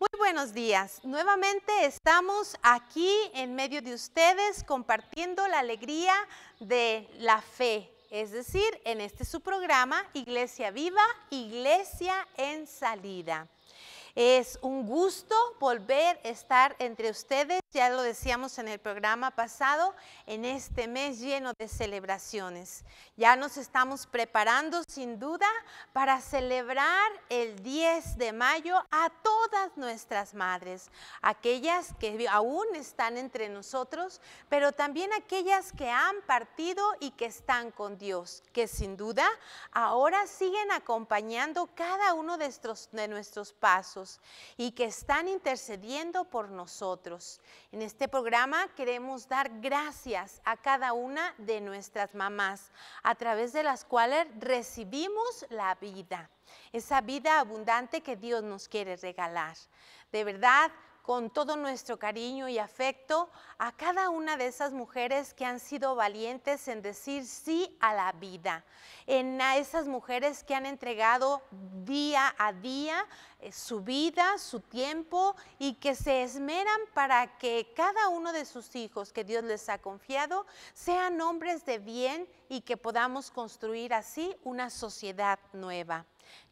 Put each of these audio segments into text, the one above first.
Muy buenos días. Nuevamente estamos aquí en medio de ustedes compartiendo la alegría de la fe. Es decir, en este su programa, Iglesia Viva, Iglesia en Salida. Es un gusto volver a estar entre ustedes, ya lo decíamos en el programa pasado, en este mes lleno de celebraciones. Ya nos estamos preparando sin duda para celebrar el 10 de mayo a todas nuestras madres, aquellas que aún están entre nosotros, pero también aquellas que han partido y que están con Dios, que sin duda ahora siguen acompañando cada uno de, nuestros pasos y que están intercediendo por nosotros. En este programa queremos dar gracias a cada una de nuestras mamás, a través de las cuales recibimos la vida, esa vida abundante que Dios nos quiere regalar. De verdad, con todo nuestro cariño y afecto a cada una de esas mujeres que han sido valientes en decir sí a la vida, en a esas mujeres que han entregado día a día eh, su vida, su tiempo y que se esmeran para que cada uno de sus hijos que Dios les ha confiado sean hombres de bien y que podamos construir así una sociedad nueva.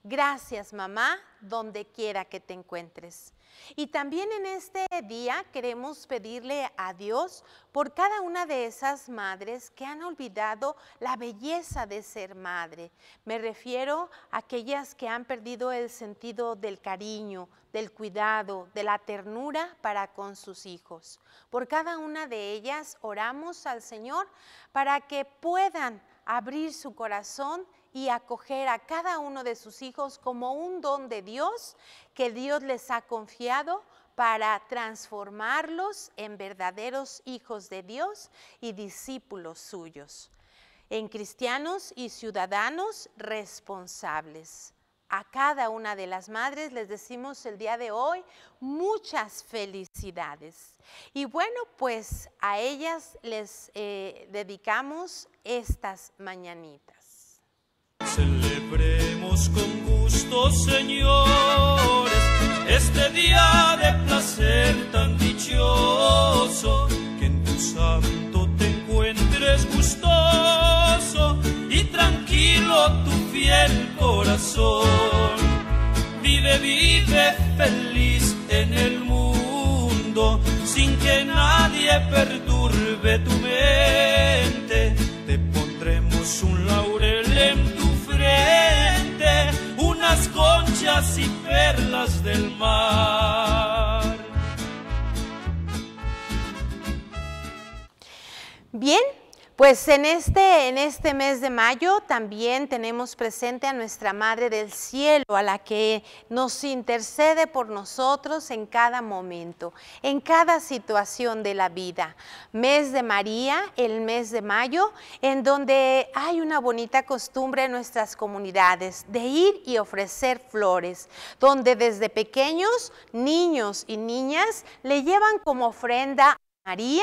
Gracias, mamá, donde quiera que te encuentres. Y también en este día queremos pedirle a Dios por cada una de esas madres que han olvidado la belleza de ser madre. Me refiero a aquellas que han perdido el sentido del cariño, del cuidado, de la ternura para con sus hijos. Por cada una de ellas oramos al Señor para que puedan abrir su corazón y acoger a cada uno de sus hijos como un don de Dios que Dios les ha confiado para transformarlos en verdaderos hijos de Dios y discípulos suyos, en cristianos y ciudadanos responsables. A cada una de las madres les decimos el día de hoy muchas felicidades. Y bueno, pues a ellas les eh, dedicamos estas mañanitas. Celebremos con gusto, señores, este día de placer tan dichoso, que en tu santo te encuentres gustoso y tranquilo tu fiel corazón. Vive, vive feliz Bien, pues en este, en este mes de mayo también tenemos presente a nuestra Madre del Cielo, a la que nos intercede por nosotros en cada momento, en cada situación de la vida. Mes de María, el mes de mayo, en donde hay una bonita costumbre en nuestras comunidades de ir y ofrecer flores, donde desde pequeños niños y niñas le llevan como ofrenda a María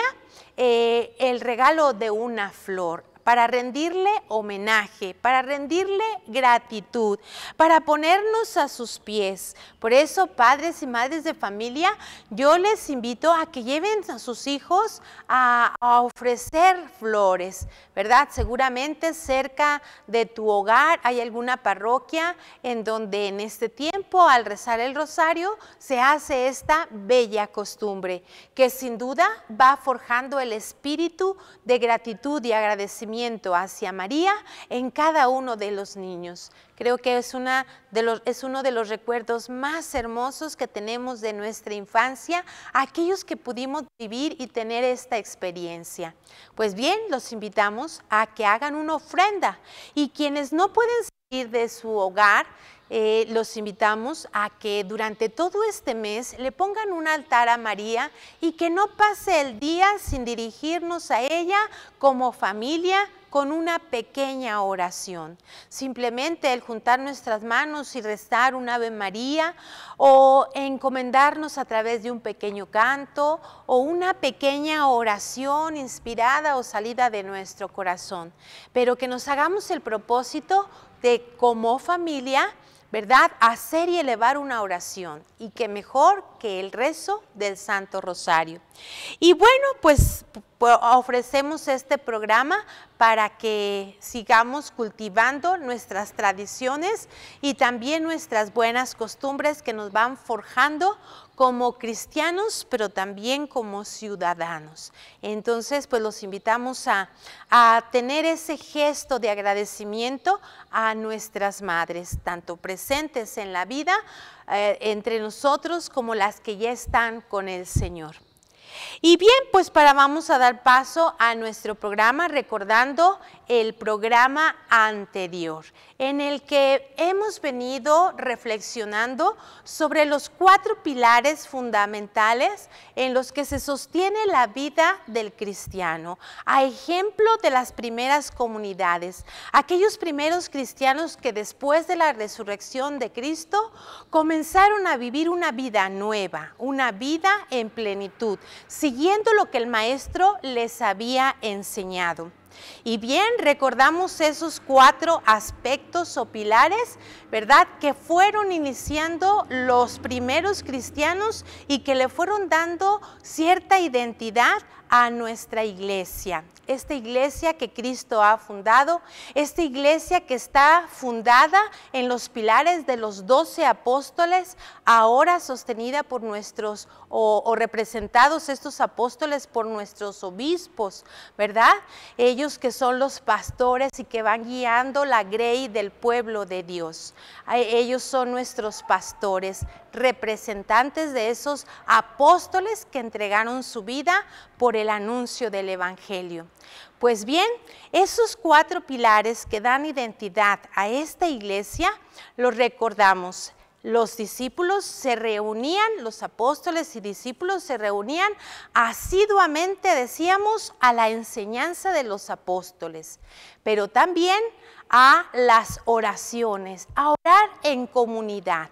eh, el regalo de una flor para rendirle homenaje, para rendirle gratitud, para ponernos a sus pies. Por eso, padres y madres de familia, yo les invito a que lleven a sus hijos a, a ofrecer flores, ¿verdad? Seguramente cerca de tu hogar hay alguna parroquia en donde en este tiempo, al rezar el rosario, se hace esta bella costumbre que sin duda va forjando el espíritu de gratitud y agradecimiento hacia María en cada uno de los niños. Creo que es, una de los, es uno de los recuerdos más hermosos que tenemos de nuestra infancia, aquellos que pudimos vivir y tener esta experiencia. Pues bien, los invitamos a que hagan una ofrenda y quienes no pueden salir de su hogar, eh, los invitamos a que durante todo este mes le pongan un altar a María y que no pase el día sin dirigirnos a ella como familia con una pequeña oración. Simplemente el juntar nuestras manos y restar un Ave María o encomendarnos a través de un pequeño canto o una pequeña oración inspirada o salida de nuestro corazón, pero que nos hagamos el propósito de como familia ¿verdad? Hacer y elevar una oración y que mejor que el rezo del Santo Rosario. Y bueno, pues ofrecemos este programa para que sigamos cultivando nuestras tradiciones y también nuestras buenas costumbres que nos van forjando como cristianos, pero también como ciudadanos. Entonces, pues los invitamos a, tener ese gesto de agradecimiento a nuestras madres, tanto presentes en la vida eh, entre nosotros como las que ya están con el Señor. Y bien, pues para vamos a dar paso a nuestro programa recordando el programa anterior, en el que hemos venido reflexionando sobre los cuatro pilares fundamentales en los que se sostiene la vida del cristiano, a ejemplo de las primeras comunidades, aquellos primeros cristianos que después de la resurrección de Cristo comenzaron a vivir una vida nueva, una vida en plenitud, siguiendo lo que el Maestro les había enseñado. Y bien, recordamos esos cuatro aspectos o pilares, ¿verdad? Que fueron iniciando los primeros cristianos y que le fueron dando cierta identidad a nuestra iglesia esta iglesia que Cristo ha fundado, esta iglesia que está fundada en los pilares de los doce apóstoles, ahora sostenida por nuestros o, representados estos apóstoles por nuestros obispos, ¿verdad? Ellos que son los pastores y que van guiando la grey del pueblo de Dios. Ellos son nuestros pastores, representantes de esos apóstoles que entregaron su vida por el anuncio del Evangelio. Pues bien, esos cuatro pilares que dan identidad a esta iglesia, los recordamos. Los discípulos se reunían, los apóstoles y discípulos se reunían asiduamente, decíamos, a la enseñanza de los apóstoles, pero también a las oraciones, a orar en comunidad.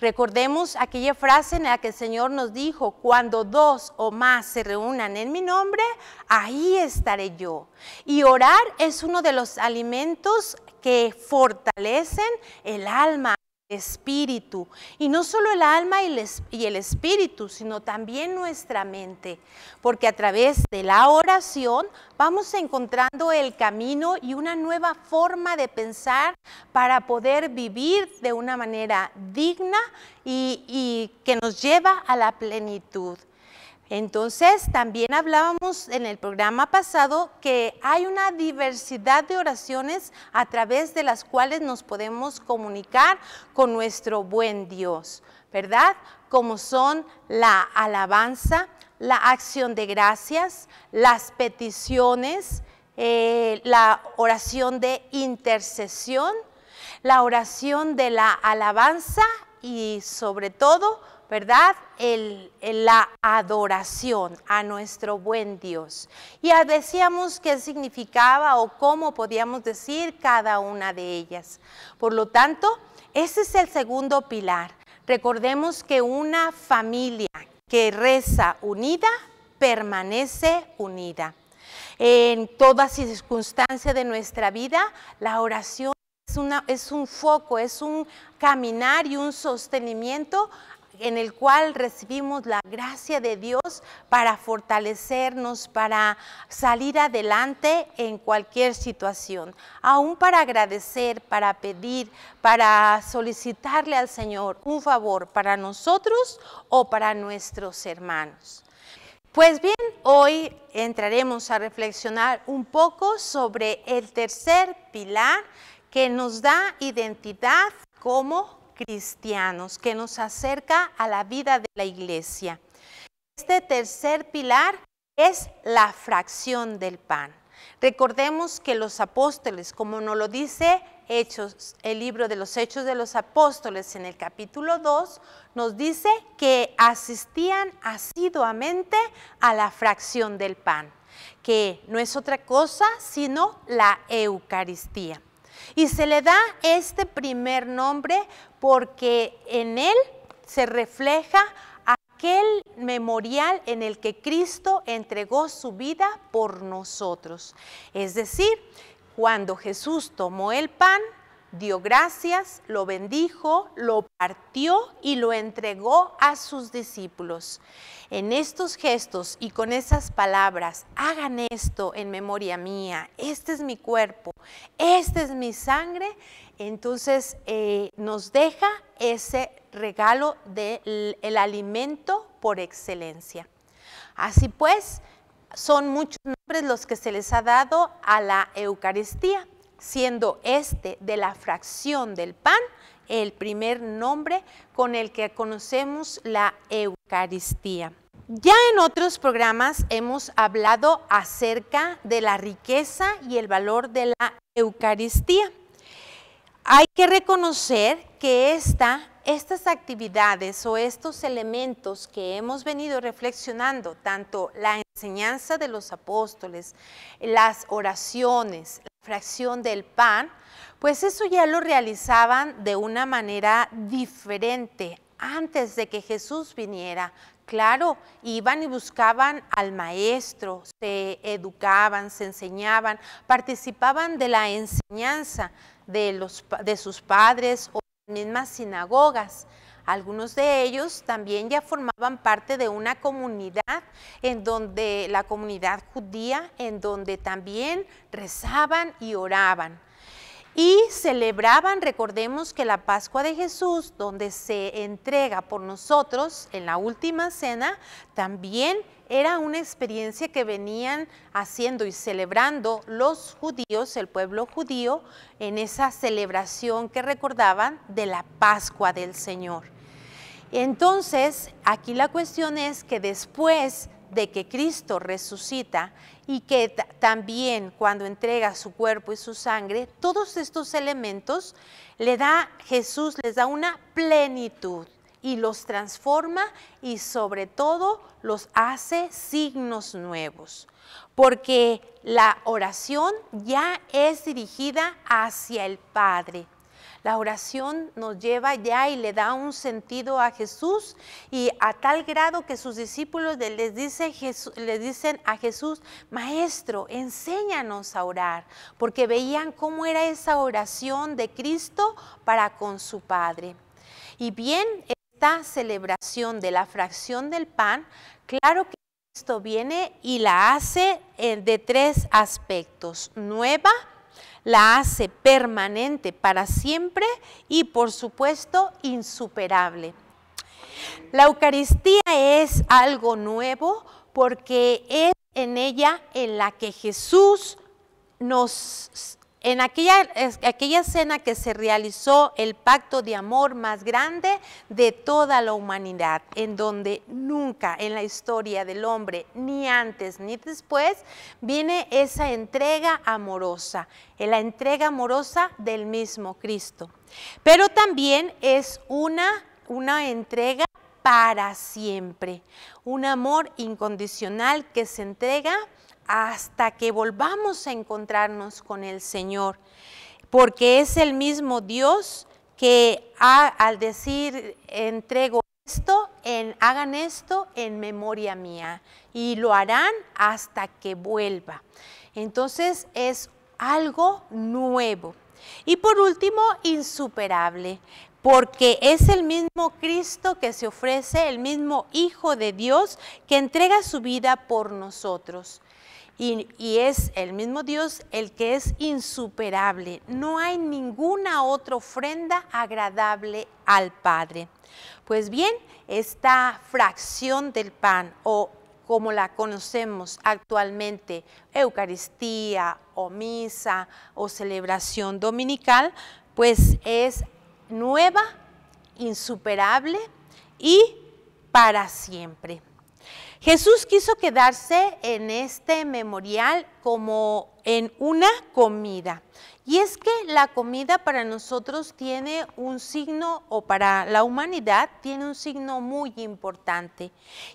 Recordemos aquella frase en la que el Señor nos dijo, cuando dos o más se reúnan en mi nombre, ahí estaré yo. Y orar es uno de los alimentos que fortalecen el alma, espíritu. Y no solo el alma y el, espíritu, sino también nuestra mente. Porque a través de la oración vamos encontrando el camino y una nueva forma de pensar para poder vivir de una manera digna y, y que nos lleva a la plenitud. Entonces, también hablábamos en el programa pasado que hay una diversidad de oraciones a través de las cuales nos podemos comunicar con nuestro buen Dios, ¿verdad? Como son la alabanza, la acción de gracias, las peticiones, eh, la oración de intercesión, la oración de la alabanza y sobre todo ¿verdad? la adoración a nuestro buen Dios. Y decíamos qué significaba o cómo podíamos decir cada una de ellas. Por lo tanto, ese es el segundo pilar. Recordemos que una familia que reza unida permanece unida. En todas circunstancias de nuestra vida, la oración es, es un foco, es un caminar y un sostenimiento en el cual recibimos la gracia de Dios para fortalecernos, para salir adelante en cualquier situación, aún para agradecer, para pedir, para solicitarle al Señor un favor para nosotros o para nuestros hermanos. Pues bien, hoy entraremos a reflexionar un poco sobre el tercer pilar que nos da identidad como cristianos, que nos acerca a la vida de la iglesia. Este tercer pilar es la fracción del pan. Recordemos que los apóstoles, como nos lo dice Hechos, el libro de los Hechos de los Apóstoles en el capítulo 2, nos dice que asistían asiduamente a la fracción del pan, que no es otra cosa sino la Eucaristía. Y se le da este primer nombre porque en él se refleja aquel memorial en el que Cristo entregó su vida por nosotros. Es decir, cuando Jesús tomó el pan, dio gracias, lo bendijo, lo partió y lo entregó a sus discípulos. En estos gestos y con esas palabras, hagan esto en memoria mía, este es mi cuerpo, esta es mi sangre, entonces eh, nos deja ese regalo del el alimento por excelencia. Así pues, son muchos nombres los que se les ha dado a la Eucaristía siendo este de la fracción del pan el primer nombre con el que conocemos la Eucaristía. Ya en otros programas hemos hablado acerca de la riqueza y el valor de la Eucaristía. Hay que reconocer que estas actividades o estos elementos que hemos venido reflexionando, tanto la enseñanza de los apóstoles, las oraciones, fracción del pan, pues eso ya lo realizaban de una manera diferente antes de que Jesús viniera. Claro, iban y buscaban al maestro, se educaban, se enseñaban, participaban de la enseñanza de, los, de sus padres o mismas sinagogas. Algunos de ellos también ya formaban parte de una comunidad en donde la comunidad judía, en donde también rezaban y oraban. Y celebraban, recordemos que la Pascua de Jesús, donde se entrega por nosotros en la última cena, también era una experiencia que venían haciendo y celebrando los judíos, el pueblo judío, en esa celebración que recordaban de la Pascua del Señor. Entonces, aquí la cuestión es que después de que Cristo resucita y que también cuando entrega su cuerpo y su sangre, todos estos elementos le da Jesús, les da una plenitud y los transforma y sobre todo los hace signos nuevos. Porque la oración ya es dirigida hacia el Padre. La oración nos lleva ya y le da un sentido a Jesús y a tal grado que sus discípulos les, dicen a Jesús, Maestro, enséñanos a orar, porque veían cómo era esa oración de Cristo para con su Padre. Y bien, celebración de la fracción del pan, claro que esto viene y la hace eh, de tres aspectos. Nueva, la hace permanente para siempre y por supuesto insuperable. La Eucaristía es algo nuevo porque es en ella en la que Jesús nos en aquella, aquella escena que se realizó el pacto de amor más grande de toda la humanidad, en donde nunca en la historia del hombre, ni antes ni después, viene esa entrega amorosa, la entrega amorosa del mismo Cristo. Pero también es una, una entrega para siempre, un amor incondicional que se entrega hasta que volvamos a encontrarnos con el Señor, porque es el mismo Dios que al decir entrego esto, en, hagan esto en memoria mía y lo harán hasta que vuelva. Entonces es algo nuevo. Y por último, insuperable, porque es el mismo Cristo que se ofrece, el mismo Hijo de Dios que entrega su vida por nosotros. Y, es el mismo Dios el que es insuperable. No hay ninguna otra ofrenda agradable al Padre. Pues bien, esta fracción del pan o como la conocemos actualmente, Eucaristía o misa o celebración dominical, pues es nueva, insuperable y para siempre. Jesús quiso quedarse en este memorial como en una comida. Y es que la comida para nosotros tiene un signo, o para la humanidad tiene un signo muy importante,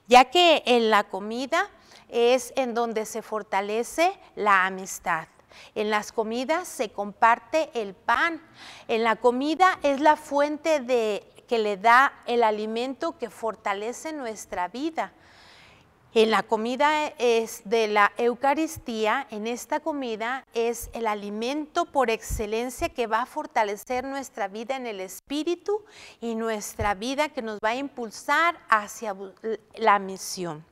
ya que en la comida es en donde se fortalece la amistad. En las comidas se comparte el pan. En la comida es la fuente de, que le da el alimento que fortalece nuestra vida. En la comida es de la Eucaristía, en esta comida es el alimento por excelencia que va a fortalecer nuestra vida en el espíritu y nuestra vida que nos va a impulsar hacia la misión.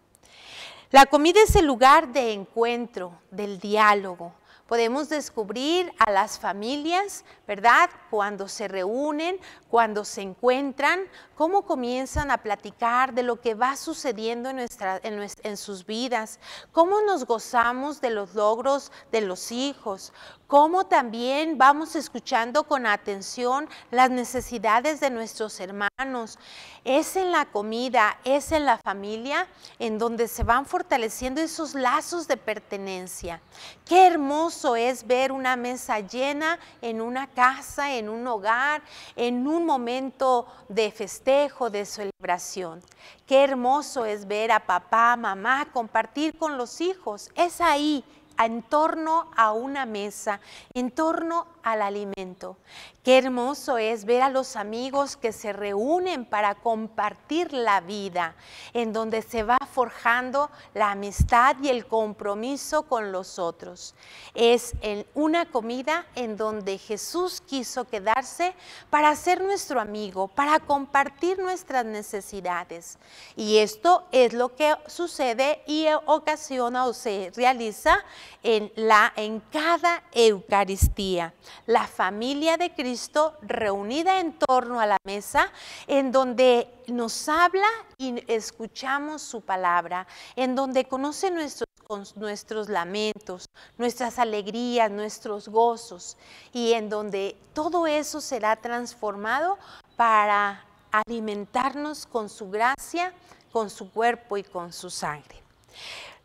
La comida es el lugar de encuentro, del diálogo, Podemos descubrir a las familias, ¿verdad? Cuando se reúnen, cuando se encuentran, cómo comienzan a platicar de lo que va sucediendo en, sus vidas, cómo nos gozamos de los logros de los hijos, cómo también vamos escuchando con atención las necesidades de nuestros hermanos. Es en la comida, es en la familia en donde se van fortaleciendo esos lazos de pertenencia. Qué hermoso es ver una mesa llena en una casa, en un hogar, en un momento de festejo, de celebración. Qué hermoso es ver a papá, mamá compartir con los hijos. Es ahí en torno a una mesa, en torno al alimento. Qué hermoso es ver a los amigos que se reúnen para compartir la vida, en donde se va forjando la amistad y el compromiso con los otros. Es en una comida en donde Jesús quiso quedarse para ser nuestro amigo, para compartir nuestras necesidades. Y esto es lo que sucede y ocasiona o se realiza en, la, en cada Eucaristía la familia de Cristo reunida en torno a la mesa, en donde nos habla y escuchamos su palabra, en donde conoce nuestros lamentos, nuestras alegrías, nuestros gozos, y en donde todo eso será transformado para alimentarnos con su gracia, con su cuerpo y con su sangre.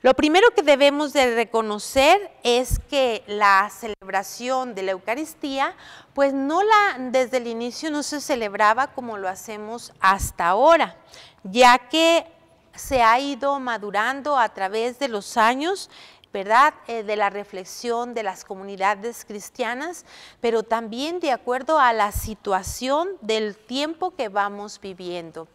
Lo primero que debemos de reconocer es que la celebración de la Eucaristía, pues no la desde el inicio no se celebraba como lo hacemos hasta ahora, ya que se ha ido madurando a través de los años ¿verdad? Eh, de la reflexión de las comunidades cristianas, pero también de acuerdo a la situación del tiempo que vamos viviendo.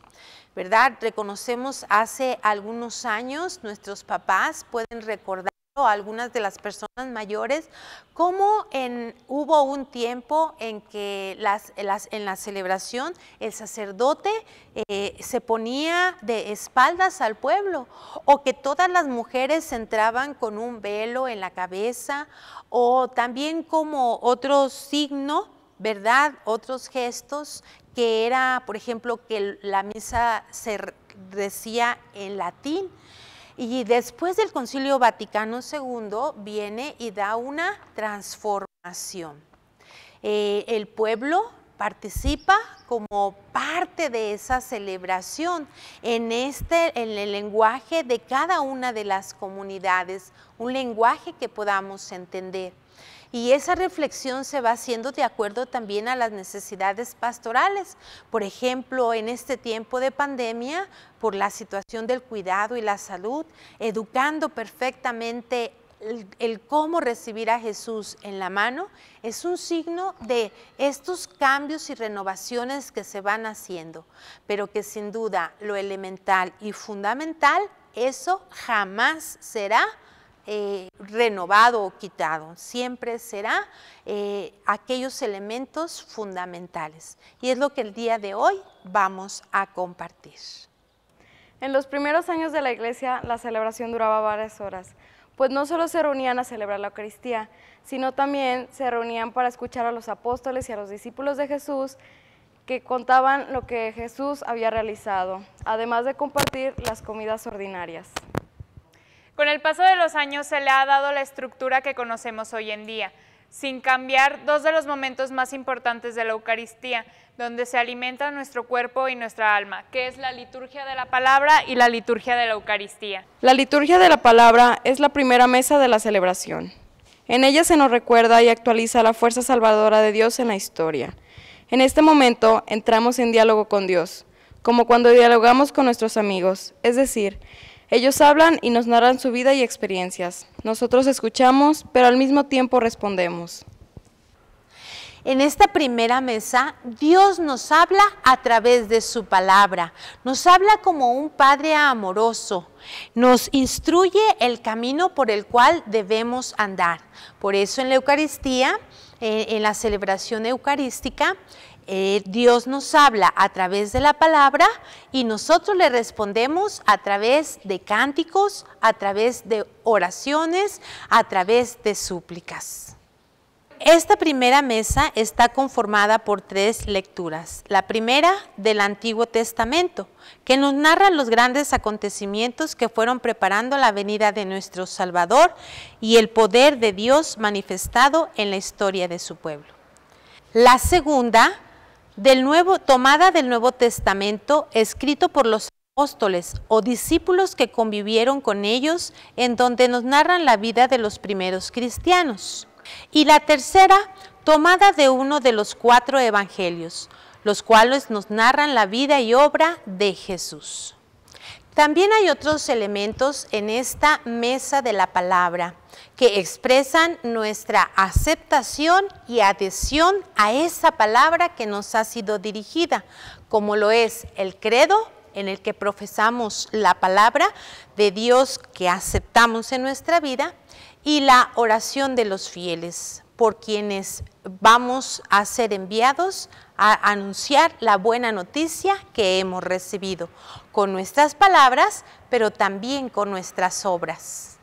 ¿verdad? Reconocemos hace algunos años, nuestros papás pueden recordar algunas de las personas mayores, como hubo un tiempo en que en la celebración el sacerdote eh, se ponía de espaldas al pueblo, o que todas las mujeres entraban con un velo en la cabeza, o también como otro signo ¿verdad? Otros gestos que era, por ejemplo, que la misa se decía en latín. Y después del Concilio Vaticano II viene y da una transformación. Eh, el pueblo participa como parte de esa celebración en, este, en el lenguaje de cada una de las comunidades, un lenguaje que podamos entender y esa reflexión se va haciendo de acuerdo también a las necesidades pastorales. Por ejemplo, en este tiempo de pandemia, por la situación del cuidado y la salud, educando perfectamente el, cómo recibir a Jesús en la mano es un signo de estos cambios y renovaciones que se van haciendo, pero que sin duda lo elemental y fundamental, eso jamás será eh, renovado o quitado, siempre será eh, aquellos elementos fundamentales. Y es lo que el día de hoy vamos a compartir. En los primeros años de la iglesia la celebración duraba varias horas, pues no solo se reunían a celebrar la Eucaristía, sino también se reunían para escuchar a los apóstoles y a los discípulos de Jesús que contaban lo que Jesús había realizado, además de compartir las comidas ordinarias. Con el paso de los años se le ha dado la estructura que conocemos hoy en día, sin cambiar dos de los momentos más importantes de la Eucaristía, donde se alimenta nuestro cuerpo y nuestra alma, que es la liturgia de la palabra y la liturgia de la Eucaristía. La liturgia de la palabra es la primera mesa de la celebración. En ella se nos recuerda y actualiza la fuerza salvadora de Dios en la historia. En este momento entramos en diálogo con Dios, como cuando dialogamos con nuestros amigos, es decir, ellos hablan y nos narran su vida y experiencias. Nosotros escuchamos, pero al mismo tiempo respondemos. En esta primera mesa, Dios nos habla a través de su palabra, nos habla como un Padre amoroso, nos instruye el camino por el cual debemos andar. Por eso en la Eucaristía, eh, en la celebración eucarística, eh, Dios nos habla a través de la palabra y nosotros le respondemos a través de cánticos, a través de oraciones, a través de súplicas. Esta primera mesa está conformada por tres lecturas. La primera del Antiguo Testamento, que nos narra los grandes acontecimientos que fueron preparando la venida de nuestro Salvador y el poder de Dios manifestado en la historia de su pueblo. La segunda del nuevo, tomada del Nuevo Testamento escrito por los apóstoles o discípulos que convivieron con ellos, en donde nos narran la vida de los primeros cristianos. Y la tercera, tomada de uno de los cuatro evangelios, los cuales nos narran la vida y obra de Jesús. También hay otros elementos en esta mesa de la palabra que expresan nuestra aceptación y adhesión a esa palabra que nos ha sido dirigida, como lo es el credo en el que profesamos la palabra de Dios que aceptamos en nuestra vida y la oración de los fieles por quienes vamos a ser enviados a anunciar la buena noticia que hemos recibido, con nuestras palabras, pero también con nuestras obras.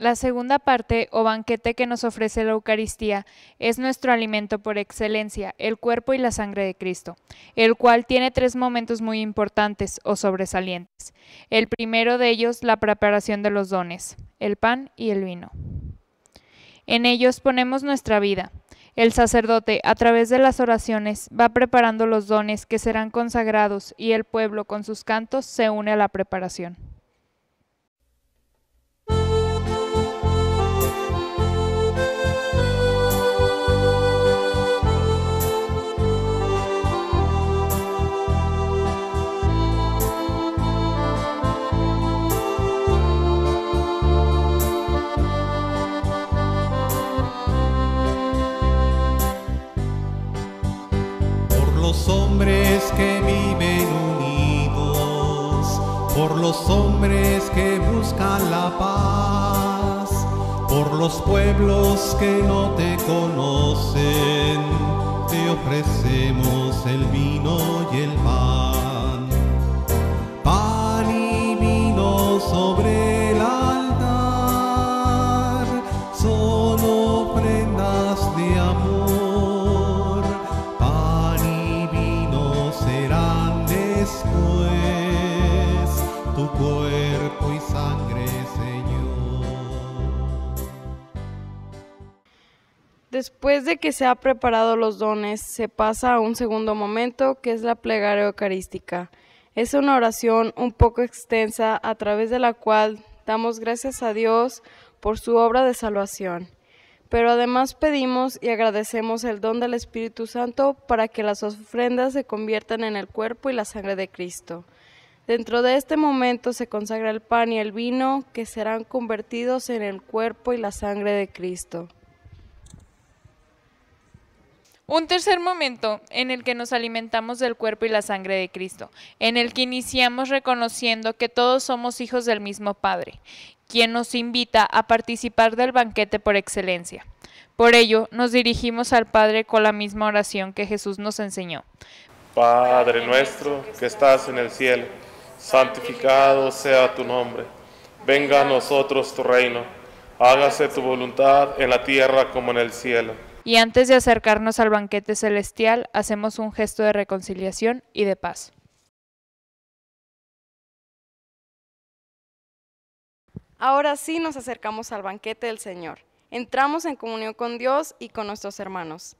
La segunda parte o banquete que nos ofrece la Eucaristía es nuestro alimento por excelencia, el cuerpo y la sangre de Cristo, el cual tiene tres momentos muy importantes o sobresalientes. El primero de ellos, la preparación de los dones, el pan y el vino. En ellos ponemos nuestra vida. El sacerdote, a través de las oraciones, va preparando los dones que serán consagrados y el pueblo, con sus cantos, se une a la preparación. que viven unidos, por los hombres que buscan la paz, por los pueblos que no te conocen, te ofrecemos el vino y el pan. Pan y vino sobre Después de que se ha preparado los dones, se pasa a un segundo momento, que es la plegaria eucarística. Es una oración un poco extensa a través de la cual damos gracias a Dios por su obra de salvación. Pero además pedimos y agradecemos el don del Espíritu Santo para que las ofrendas se conviertan en el cuerpo y la sangre de Cristo. Dentro de este momento se consagra el pan y el vino que serán convertidos en el cuerpo y la sangre de Cristo. Un tercer momento en el que nos alimentamos del cuerpo y la sangre de Cristo, en el que iniciamos reconociendo que todos somos hijos del mismo Padre, quien nos invita a participar del banquete por excelencia. Por ello, nos dirigimos al Padre con la misma oración que Jesús nos enseñó. Padre nuestro que estás en el cielo, santificado sea tu nombre. Venga a nosotros tu reino. Hágase tu voluntad en la tierra como en el cielo. Y antes de acercarnos al banquete celestial, hacemos un gesto de reconciliación y de paz. Ahora sí nos acercamos al banquete del Señor. Entramos en comunión con Dios y con nuestros hermanos.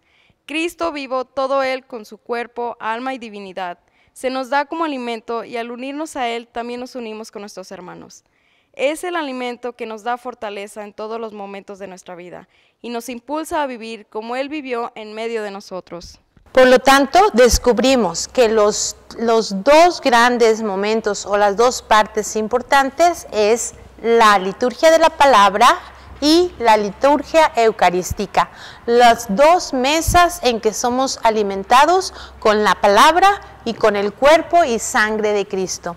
Cristo vivo, todo Él con su cuerpo, alma y divinidad, se nos da como alimento y al unirnos a Él también nos unimos con nuestros hermanos. Es el alimento que nos da fortaleza en todos los momentos de nuestra vida y nos impulsa a vivir como Él vivió en medio de nosotros. Por lo tanto, descubrimos que los, los dos grandes momentos o las dos partes importantes es la liturgia de la palabra y la liturgia eucarística, las dos mesas en que somos alimentados con la palabra y con el cuerpo y sangre de Cristo.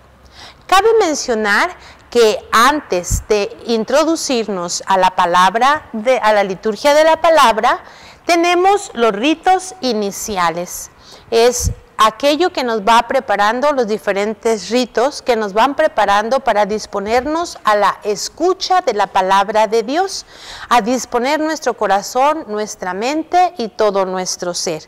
Cabe mencionar que antes de introducirnos a la palabra, de, a la liturgia de la palabra, tenemos los ritos iniciales. Es aquello que nos va preparando, los diferentes ritos que nos van preparando para disponernos a la escucha de la palabra de Dios, a disponer nuestro corazón, nuestra mente y todo nuestro ser.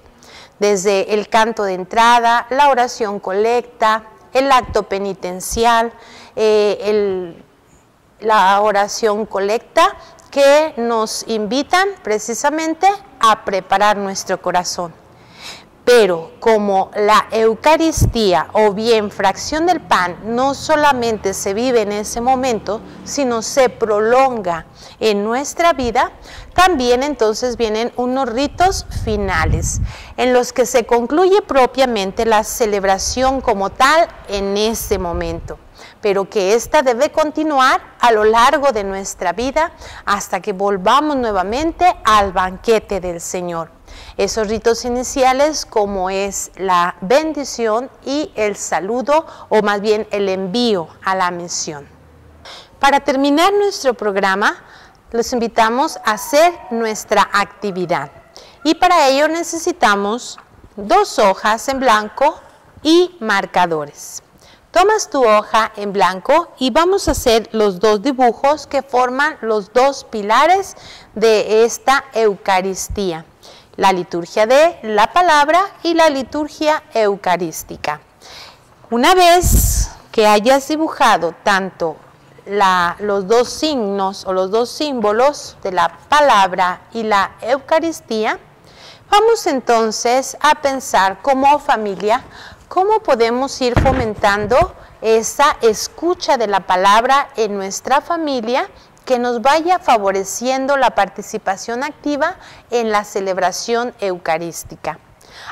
Desde el canto de entrada, la oración colecta, el acto penitencial, eh, la oración colecta que nos invitan precisamente a preparar nuestro corazón. Pero como la Eucaristía o bien fracción del pan no solamente se vive en ese momento, sino se prolonga en nuestra vida, también entonces vienen unos ritos finales en los que se concluye propiamente la celebración como tal en ese momento pero que ésta debe continuar a lo largo de nuestra vida hasta que volvamos nuevamente al banquete del Señor. Esos ritos iniciales como es la bendición y el saludo o más bien el envío a la misión. Para terminar nuestro programa, los invitamos a hacer nuestra actividad. Y para ello necesitamos dos hojas en blanco y marcadores. Tomas tu hoja en blanco y vamos a hacer los dos dibujos que forman los dos pilares de esta Eucaristía. La liturgia de la palabra y la liturgia eucarística. Una vez que hayas dibujado tanto los dos signos o los dos símbolos de la palabra y la Eucaristía, vamos entonces a pensar como familia ¿Cómo podemos ir fomentando esa escucha de la palabra en nuestra familia que nos vaya favoreciendo la participación activa en la celebración eucarística?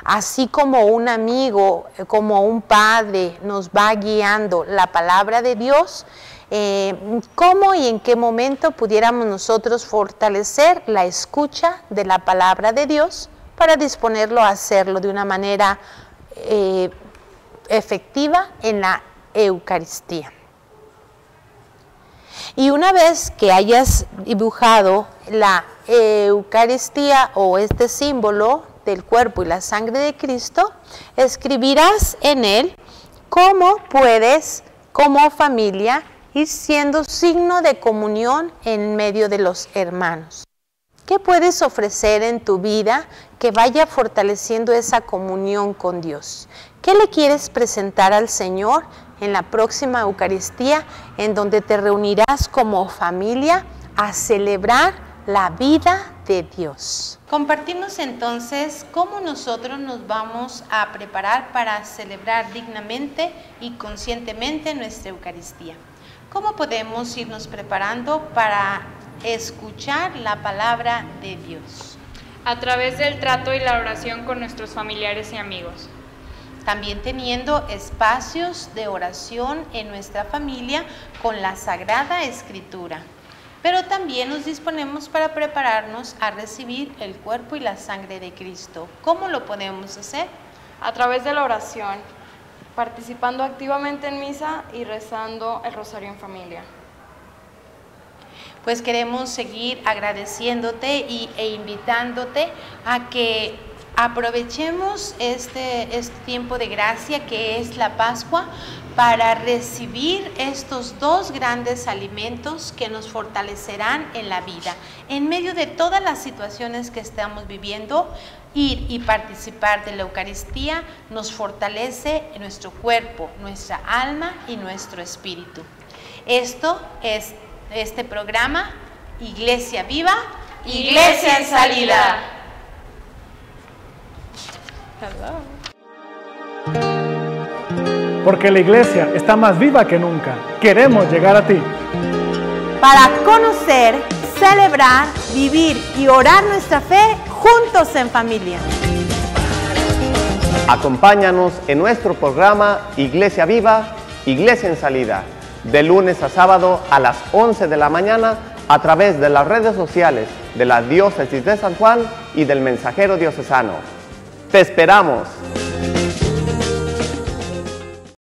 Así como un amigo, eh, como un padre nos va guiando la palabra de Dios, eh, ¿cómo y en qué momento pudiéramos nosotros fortalecer la escucha de la palabra de Dios para disponerlo a hacerlo de una manera eh, efectiva en la Eucaristía. Y una vez que hayas dibujado la Eucaristía o este símbolo del cuerpo y la sangre de Cristo, escribirás en él cómo puedes como familia ir siendo signo de comunión en medio de los hermanos. ¿Qué puedes ofrecer en tu vida que vaya fortaleciendo esa comunión con Dios? ¿Qué le quieres presentar al Señor en la próxima Eucaristía en donde te reunirás como familia a celebrar la vida de Dios? Compartimos entonces cómo nosotros nos vamos a preparar para celebrar dignamente y conscientemente nuestra Eucaristía. ¿Cómo podemos irnos preparando para escuchar la palabra de Dios. A través del trato y la oración con nuestros familiares y amigos. También teniendo espacios de oración en nuestra familia con la Sagrada Escritura. Pero también nos disponemos para prepararnos a recibir el cuerpo y la sangre de Cristo. ¿Cómo lo podemos hacer? A través de la oración, participando activamente en misa y rezando el rosario en familia pues queremos seguir agradeciéndote y, e invitándote a que aprovechemos este, este tiempo de gracia que es la Pascua para recibir estos dos grandes alimentos que nos fortalecerán en la vida. En medio de todas las situaciones que estamos viviendo, ir y participar de la Eucaristía nos fortalece nuestro cuerpo, nuestra alma y nuestro espíritu. Esto es este programa, Iglesia Viva, Iglesia en Salida. Porque la iglesia está más viva que nunca. Queremos llegar a ti. Para conocer, celebrar, vivir y orar nuestra fe juntos en familia. Acompáñanos en nuestro programa Iglesia Viva, Iglesia en Salida de lunes a sábado a las 11 de la mañana a través de las redes sociales de la Diócesis de San Juan y del Mensajero Diocesano. ¡Te esperamos!